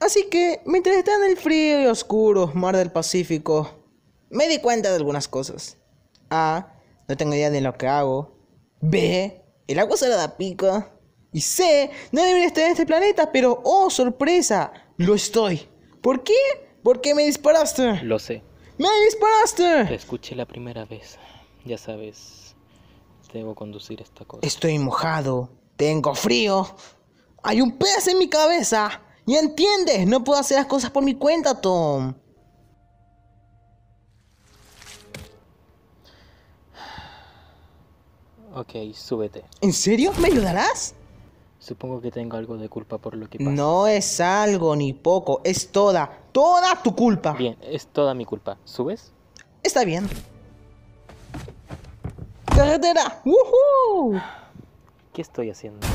Así que, mientras estaba en el frío y oscuro mar del Pacífico, me di cuenta de algunas cosas. A. No tengo idea de lo que hago. B. El agua se da pico. Y C. No debería estar en este planeta, pero oh, sorpresa, lo estoy. ¿Por qué? Porque me disparaste. Lo sé. ¡Me disparaste! Te escuché la primera vez. Ya sabes, debo conducir esta cosa. Estoy mojado. Tengo frío. Hay un pez en mi cabeza. Ya entiendes, no puedo hacer las cosas por mi cuenta, Tom. Ok, súbete. ¿En serio? ¿Me ayudarás? Supongo que tengo algo de culpa por lo que pasa. No es algo ni poco, es toda, toda tu culpa. Bien, es toda mi culpa. ¿Subes? Está bien. ¡Carretera! ¡Woohoo! ¿Qué estoy haciendo?